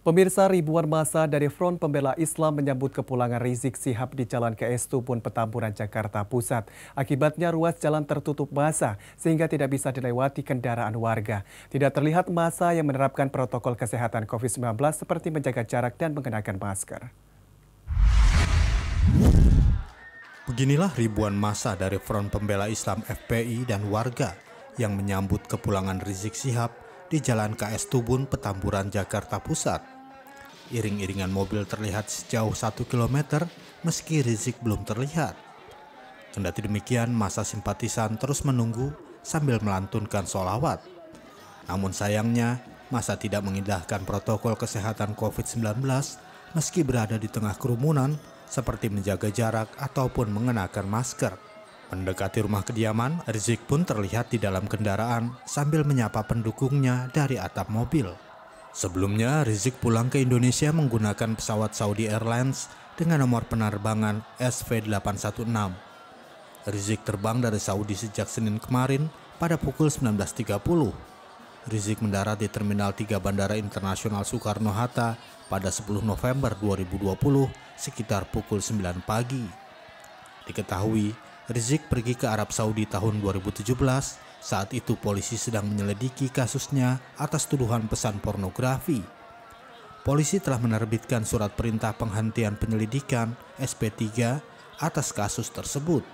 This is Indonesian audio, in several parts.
Pemirsa ribuan masa dari Front Pembela Islam menyambut kepulangan Rizik Sihab di Jalan KS Tubun Petamburan Jakarta Pusat. Akibatnya ruas jalan tertutup masa sehingga tidak bisa dilewati kendaraan warga. Tidak terlihat masa yang menerapkan protokol kesehatan COVID-19 seperti menjaga jarak dan mengenakan masker. Beginilah ribuan masa dari Front Pembela Islam FPI dan warga yang menyambut kepulangan Rizik Sihab di Jalan KS Tubun, Petamburan, Jakarta Pusat. Iring-iringan mobil terlihat sejauh 1 km meski Rizik belum terlihat. Kendati demikian, masa simpatisan terus menunggu sambil melantunkan sholawat. Namun sayangnya, masa tidak mengindahkan protokol kesehatan COVID-19 meski berada di tengah kerumunan seperti menjaga jarak ataupun mengenakan masker. Mendekati rumah kediaman, Rizik pun terlihat di dalam kendaraan sambil menyapa pendukungnya dari atap mobil. Sebelumnya, Rizik pulang ke Indonesia menggunakan pesawat Saudi Airlines dengan nomor penerbangan SV816. Rizik terbang dari Saudi sejak Senin kemarin pada pukul 19.30. Rizik mendarat di Terminal 3 Bandara Internasional Soekarno-Hatta pada 10 November 2020 sekitar pukul 9 pagi. Diketahui, Rizik pergi ke Arab Saudi tahun 2017. Saat itu polisi sedang menyelidiki kasusnya atas tuduhan pesan pornografi. Polisi telah menerbitkan surat perintah penghentian penyelidikan SP3 atas kasus tersebut.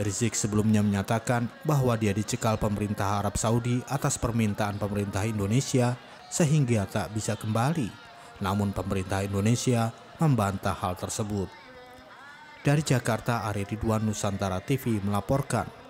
Rizik sebelumnya menyatakan bahwa dia dicekal pemerintah Arab Saudi atas permintaan pemerintah Indonesia sehingga tak bisa kembali. Namun pemerintah Indonesia membantah hal tersebut. Dari Jakarta, Ari Ridwan Nusantara TV melaporkan.